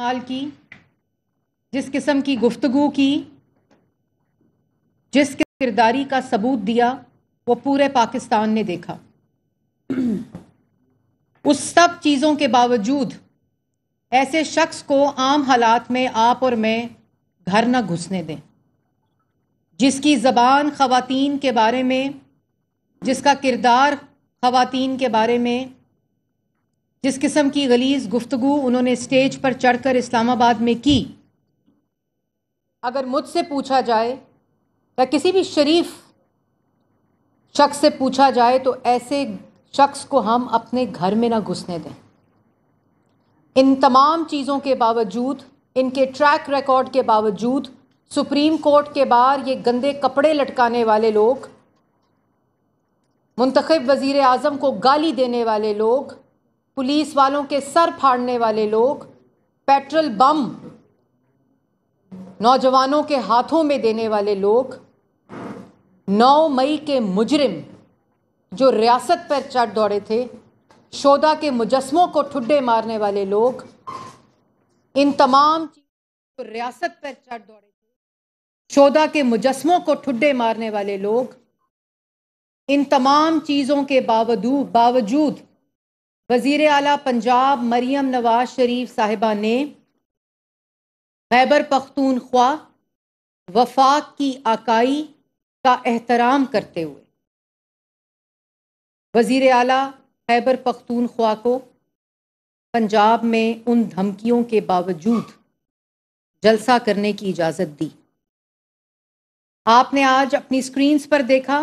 माल की जिस किस्म की गुफ्तगु की जिस किरदारी का सबूत दिया वो पूरे पाकिस्तान ने देखा उस सब चीज़ों के बावजूद ऐसे शख्स को आम हालात में आप और मैं घर न घुसने दें जिसकी ज़बान ख़वातीन के बारे में जिसका किरदार ख़वातीन के बारे में जिस किस्म की गलीज गुफ्तगु उन्होंने स्टेज पर चढ़कर इस्लामाबाद में की अगर मुझसे पूछा जाए या किसी भी शरीफ शख्स से पूछा जाए तो ऐसे शख्स को हम अपने घर में ना घुसने दें इन तमाम चीज़ों के बावजूद इनके ट्रैक रिकॉर्ड के बावजूद सुप्रीम कोर्ट के बाहर ये गंदे कपड़े लटकाने वाले लोग मुंतखब वज़ी अजम को गाली देने वाले लोग पुलिस वालों के सर फाड़ने वाले लोग पेट्रोल बम नौजवानों के हाथों में देने वाले लोग 9 मई के मुजरिम जो रियासत पर चढ़ दौड़े थे शोदा के मुजस्मों को ठुड्डे मारने वाले लोग इन तमाम चीज़ों जो रियासत पर चढ़ दौड़े थे शोदा के मुजस्मों को ठुड्डे मारने वाले लोग इन तमाम चीज़ों के बावजूद बावजूद वजीर अला पंजाब मरियम नवाज शरीफ साहिबा ने खैबर पख्तूनख्वा वफाक की आकाई का एहतराम करते हुए वजीर अला खैबर पख्तूनख्वा को पंजाब में उन धमकियों के बावजूद जलसा करने की इजाज़त दी आपने आज अपनी स्क्रीन्स पर देखा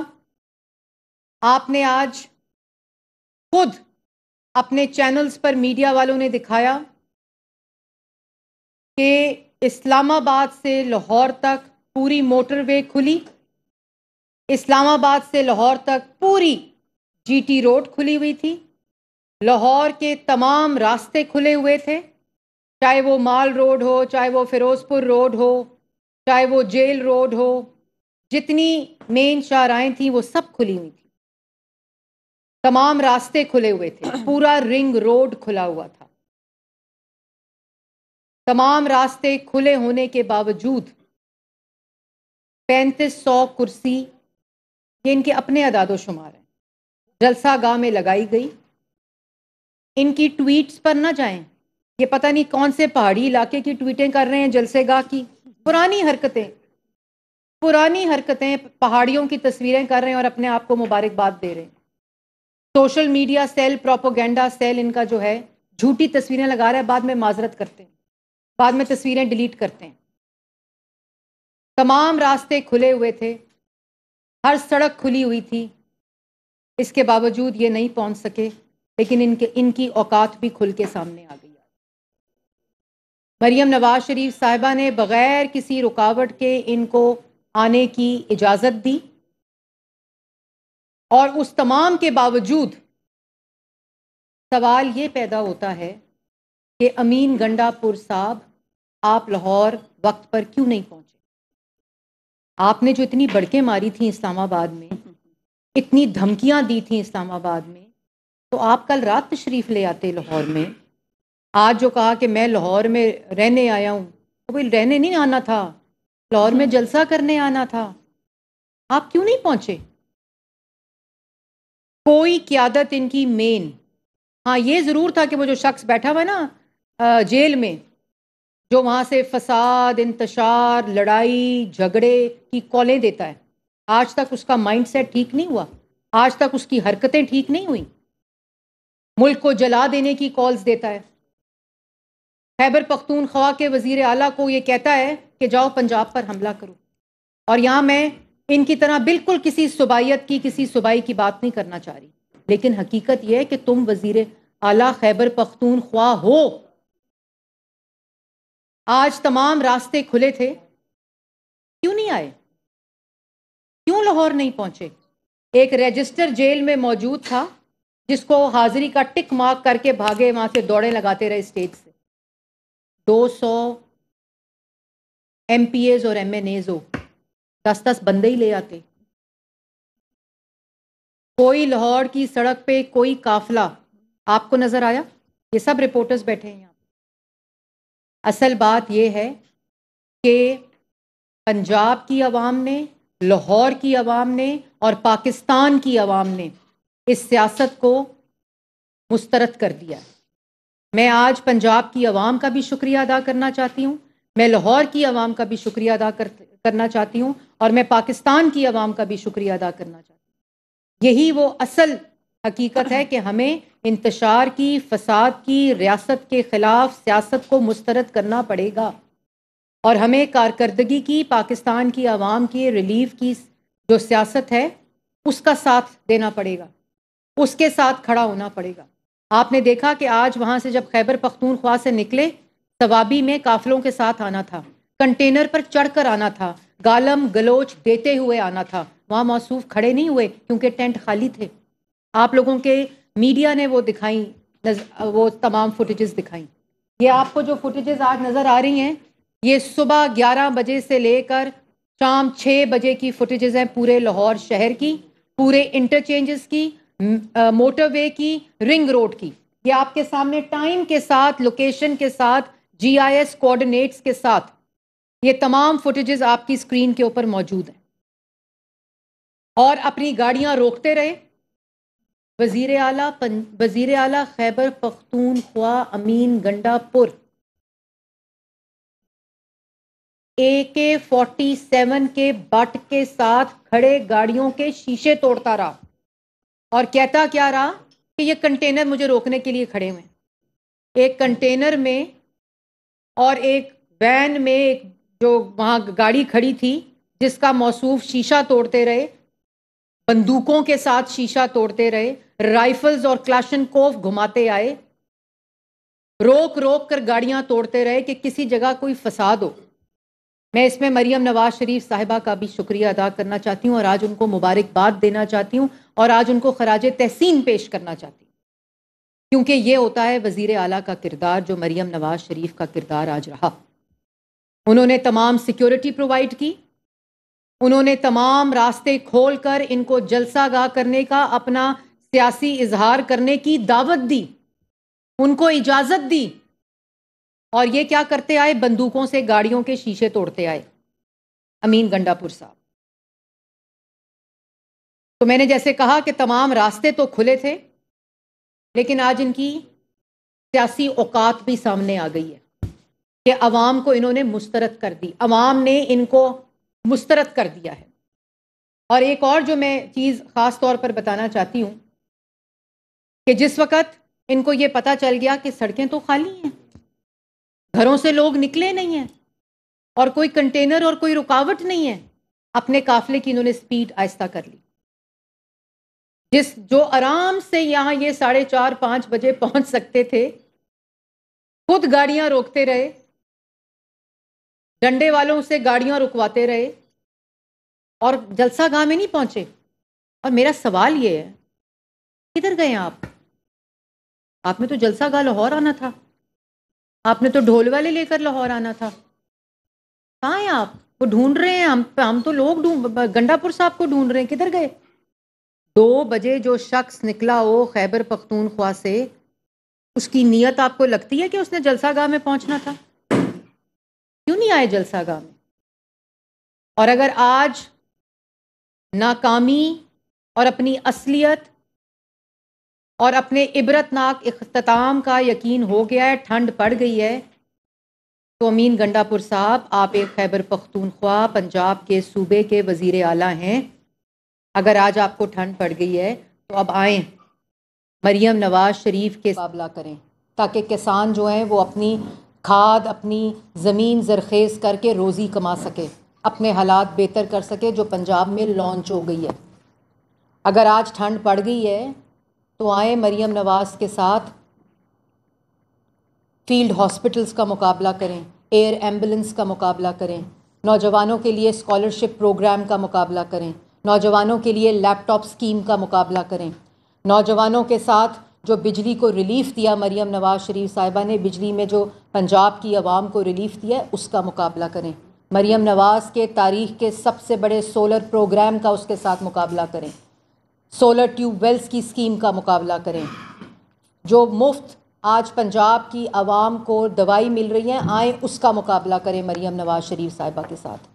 आपने आज खुद अपने चैनल्स पर मीडिया वालों ने दिखाया कि इस्लामाबाद से लाहौर तक पूरी मोटरवे खुली इस्लामाबाद से लाहौर तक पूरी जीटी रोड खुली हुई थी लाहौर के तमाम रास्ते खुले हुए थे चाहे वो माल रोड हो चाहे वो फिरोजपुर रोड हो चाहे वो जेल रोड हो जितनी मेन शाहराएँ थी वो सब खुली हुई थी तमाम रास्ते खुले हुए थे पूरा रिंग रोड खुला हुआ था तमाम रास्ते खुले होने के बावजूद पैंतीस सौ कुर्सी ये इनके अपने अदादोशुमार हैं जलसा गाह में लगाई गई इनकी ट्वीट्स पर ना जाएं ये पता नहीं कौन से पहाड़ी इलाके की ट्वीटें कर रहे हैं जलसे गाह की पुरानी हरकतें पुरानी हरकतें पहाड़ियों की तस्वीरें कर रहे हैं और अपने आप को मुबारकबाद दे रहे हैं social media cell propaganda cell इनका जो है झूठी तस्वीरें लगा रहा है बाद में माजरत करते हैं बाद में तस्वीरें डिलीट करते हैं तमाम रास्ते खुले हुए थे हर सड़क खुली हुई थी इसके बावजूद ये नहीं पहुंच सके लेकिन इनके इनकी औकात भी खुल के सामने आ गई मरियम नवाज शरीफ साहिबा ने बगैर किसी रुकावट के इनको आने की इजाज़त दी और उस तमाम के बावजूद सवाल ये पैदा होता है कि अमीन गंडापुर साहब आप लाहौर वक्त पर क्यों नहीं पहुंचे आपने जो इतनी बड़के मारी थी इस्लामाबाद में इतनी धमकियां दी थी इस्लामाबाद में तो आप कल रात तशरीफ़ ले आते लाहौर में आज जो कहा कि मैं लाहौर में रहने आया हूँ तो भाई रहने नहीं आना था लाहौर में जलसा करने आना था आप क्यों नहीं पहुँचे कोई क्यादत इनकी मेन हाँ ये ज़रूर था कि वो जो शख्स बैठा हुआ ना जेल में जो वहाँ से फसाद इंतशार लड़ाई झगड़े की कॉलें देता है आज तक उसका माइंडसेट ठीक नहीं हुआ आज तक उसकी हरकतें ठीक नहीं हुई मुल्क को जला देने की कॉल्स देता है खैबर पख्तूनख्वा के वजीर अला को ये कहता है कि जाओ पंजाब पर हमला करो और यहाँ मैं इनकी तरह बिल्कुल किसी सुबाइत की किसी सुबाई की बात नहीं करना चाह रही लेकिन हकीकत यह है कि तुम वजीर आला खैबर पख्तून ख्वा हो आज तमाम रास्ते खुले थे क्यों नहीं आए क्यों लाहौर नहीं पहुंचे एक रजिस्टर जेल में मौजूद था जिसको हाजिरी का टिक मार्क करके भागे वहां से दौड़े लगाते रहे स्टेज से 200 एज और एम एज हो दस दस बंदे ही ले आते कोई लाहौर की सड़क पे कोई काफिला आपको नजर आया ये सब रिपोर्टर्स बैठे हैं यहाँ असल बात यह है कि पंजाब की आवाम ने लाहौर की आवाम ने और पाकिस्तान की आवाम ने इस सियासत को मुस्तरद कर दिया मैं आज पंजाब की आवाम का भी शुक्रिया अदा करना चाहती हूँ मैं लाहौर की आवाम का भी शुक्रिया अदा कर, करना चाहती हूँ और मैं पाकिस्तान की आवाम का भी शुक्रिया अदा करना चाहती हूँ यही वो असल हकीकत है कि हमें इंतशार की फसाद की रियासत के ख़िलाफ़ सियासत को मुस्तरद करना पड़ेगा और हमें कारकर्दगी की पाकिस्तान की आवाम की रिलीफ की जो सियासत है उसका साथ देना पड़ेगा उसके साथ खड़ा होना पड़ेगा आपने देखा कि आज वहाँ से जब खैबर पख्तूनख्वा से निकले तवाबी में काफिलों के साथ आना था कंटेनर पर चढ़कर आना था गालम गलोच देते हुए आना था वहाँ मौसू खड़े नहीं हुए क्योंकि टेंट खाली थे आप लोगों के मीडिया ने वो दिखाई वो तमाम फुटेजेस दिखाई ये आपको जो फुटेजेस आज नज़र आ रही हैं ये सुबह 11 बजे से लेकर शाम 6 बजे की फुटेजेस हैं पूरे लाहौर शहर की पूरे इंटरचेंजेस की मोटरवे की रिंग रोड की ये आपके सामने टाइम के साथ लोकेशन के साथ जीआईएस कोऑर्डिनेट्स के साथ ये तमाम फुटेजेस आपकी स्क्रीन के ऊपर मौजूद हैं और अपनी गाड़ियां रोकते रहे वजीर आला पन, वजीर आला खैबर खुआ अमीन गंडापुर ए के फोर्टी सेवन के बट के साथ खड़े गाड़ियों के शीशे तोड़ता रहा और कहता क्या रहा कि ये कंटेनर मुझे रोकने के लिए खड़े हुए एक कंटेनर में और एक वैन में एक जो वहाँ गाड़ी खड़ी थी जिसका मौसूफ शीशा तोड़ते रहे बंदूकों के साथ शीशा तोड़ते रहे राइफल्स और क्लाशन कोफ घुमाते आए रोक रोक कर गाड़ियां तोड़ते रहे कि किसी जगह कोई फसाद हो मैं इसमें मरियम नवाज शरीफ साहिबा का भी शुक्रिया अदा करना चाहती हूँ और आज उनको मुबारकबाद देना चाहती हूँ और आज उनको खराज तहसीन पेश करना चाहती हूँ क्योंकि ये होता है वजीर आला का किरदार जो मरियम नवाज शरीफ का किरदार आज रहा उन्होंने तमाम सिक्योरिटी प्रोवाइड की उन्होंने तमाम रास्ते खोलकर इनको जलसा गाह करने का अपना सियासी इजहार करने की दावत दी उनको इजाजत दी और ये क्या करते आए बंदूकों से गाड़ियों के शीशे तोड़ते आए अमीन गंडापुर साहब तो मैंने जैसे कहा कि तमाम रास्ते तो खुले थे लेकिन आज इनकी सियासी औकात भी सामने आ गई है कि अवाम को इन्होंने मुस्तरद कर दी अवाम ने इनको मुस्तरद कर दिया है और एक और जो मैं चीज़ ख़ास तौर पर बताना चाहती हूँ कि जिस वक़्त इनको ये पता चल गया कि सड़कें तो खाली हैं घरों से लोग निकले नहीं हैं और कोई कंटेनर और कोई रुकावट नहीं है अपने काफिले की इन्होंने स्पीड आहिस्ता कर ली जिस जो आराम से यहाँ ये साढ़े चार पाँच बजे पहुँच सकते थे खुद गाड़ियाँ रोकते रहे डंडे वालों से गाड़ियां रुकवाते रहे और जलसा गांव में नहीं पहुंचे और मेरा सवाल ये है किधर गए आप आपने तो जलसा गांव लाहौर आना था आपने तो ढोल वाले लेकर लाहौर आना था कहाँ हैं आप वो ढूंढ रहे हैं हम हम तो लोग गंडापुर साहब को ढूंढ रहे हैं किधर गए दो बजे जो शख्स निकला हो खैबर पख्तूनख्वा से उसकी नीयत आपको लगती है कि उसने जलसा गांव में पहुंचना था नहीं आए जलसागा में और अगर आज नाकामी और अपनी असलियत और अपने इबरतनाक अख्ताम का यकीन हो गया है ठंड पड़ गई है तो अमीन गंडापुर साहब आप एक खैबर पख्तूनख्वा पंजाब के सूबे के वजीर अला हैं अगर आज आपको ठंड पड़ गई है तो अब आए मरियम नवाज शरीफ के मुकाबला करें ताकि किसान जो हैं वो अपनी खाद अपनी ज़मीन जरखेज़ करके रोज़ी कमा सके अपने हालात बेहतर कर सके जो पंजाब में लॉन्च हो गई है अगर आज ठंड पड़ गई है तो आए मरियम नवाज़ के साथ फील्ड हॉस्पिटल्स का मुकाबला करें एयर एम्बुलेंस का मुकाबला करें नौजवानों के लिए स्कॉलरशिप प्रोग्राम का मुकाबला करें नौजवानों के लिए लैपटॉप स्कीम का मुकाबला करें नौजवानों के साथ जो बिजली को रिलीफ दिया मरीम नवाज शरीफ साहिबा ने बिजली में जो पंजाब की आवाम को रिलीफ दिया उसका मुकाबला करें मरीम नवाज के तारीख के सबसे बड़े सोलर प्रोग्राम का उसके साथ मुकाबला करें सोलर ट्यूब वेल्स की स्कीम का मुकाबला करें जो मुफ्त आज पंजाब की आवाम को दवाई मिल रही है आए उसका मुकाबला करें मरीम नवाज शरीफ साहिबा के साथ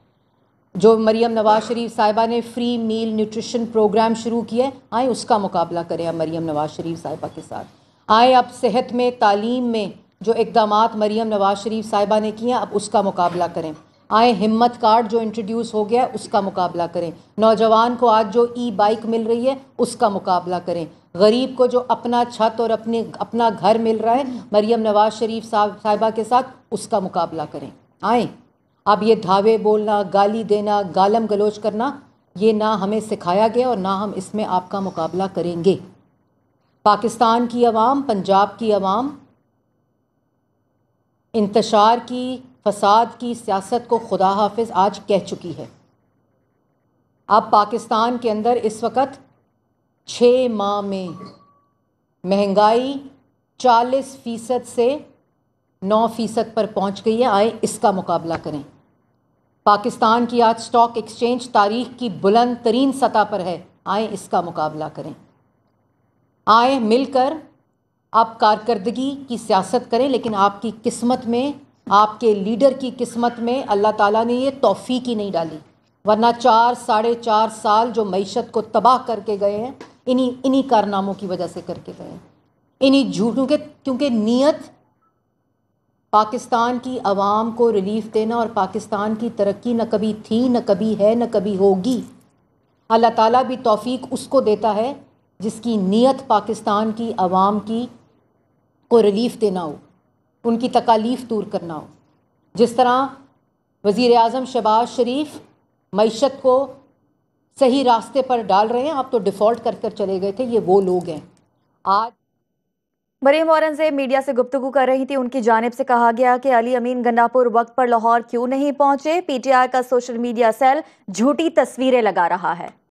जो मरियम नवाज़ शरीफ साहिबा ने फ्री मील न्यूट्रिशन प्रोग्राम शुरू किया है आए उसका मुकाबला करें अब मरियम नवाज़ शरीफ साहिबा के साथ आए अब सेहत में तालीम में जो इकदाम मरियम नवाज़ शरीफ साहिबा ने किए अब उसका मुकाबला करें आए हिम्मत कार्ड जो इंट्रोड्यूस हो गया उसका मुकाबला करें नौजवान को आज जो ई बाइक मिल रही है उसका मुकाबला करें गरीब को जो अपना छत और अपने अपना घर मिल रहा है मरियम नवाज़ शरीफ साहिबा के साथ उसका मुकाबला करें आएँ अब ये धावे बोलना गाली देना गालम गलोच करना ये ना हमें सिखाया गया और ना हम इसमें आपका मुकाबला करेंगे पाकिस्तान की आवाम पंजाब की आवाम इंतशार की फसाद की सियासत को खुदा हाफिज आज कह चुकी है अब पाकिस्तान के अंदर इस वक्त छः माह में महंगाई चालीस फ़ीसद से नौ फीसद पर पहुंच गई है आए इसका मुकाबला करें पाकिस्तान की आज स्टॉक एक्सचेंज तारीख की बुलंद तरीन सतह पर है आए इसका मुकाबला करें आए मिलकर आप कारकर्दगी की सियासत करें लेकिन आपकी किस्मत में आपके लीडर की किस्मत में अल्लाह ताला ने ये तोफ़ी की नहीं डाली वरना चार साढ़े चार साल जो मीशत को तबाह करके गए हैं इन्हीं इन्हीं कारनामों की वजह से करके गए हैं इन्हीं झूठों के क्योंकि नीयत पाकिस्तान की आवाम को रिलीफ देना और पाकिस्तान की तरक्की न कभी थी न कभी है न कभी होगी अल्लाह ताला भी तौफीक उसको देता है जिसकी नीयत पाकिस्तान की आवाम की को रिलीफ देना हो उनकी तकालीफ दूर करना हो जिस तरह वज़ी अजम शबाज शरीफ मीशत को सही रास्ते पर डाल रहे हैं आप तो डिफ़ॉल्ट कर कर चले गए थे ये वो लोग हैं आज मरीम औरंगजेब से मीडिया से गुप्तगु कर रही थी उनकी जानब से कहा गया कि अली अमीन गंडापुर वक्त पर लाहौर क्यों नहीं पहुंचे पीटीआई का सोशल मीडिया सेल झूठी तस्वीरें लगा रहा है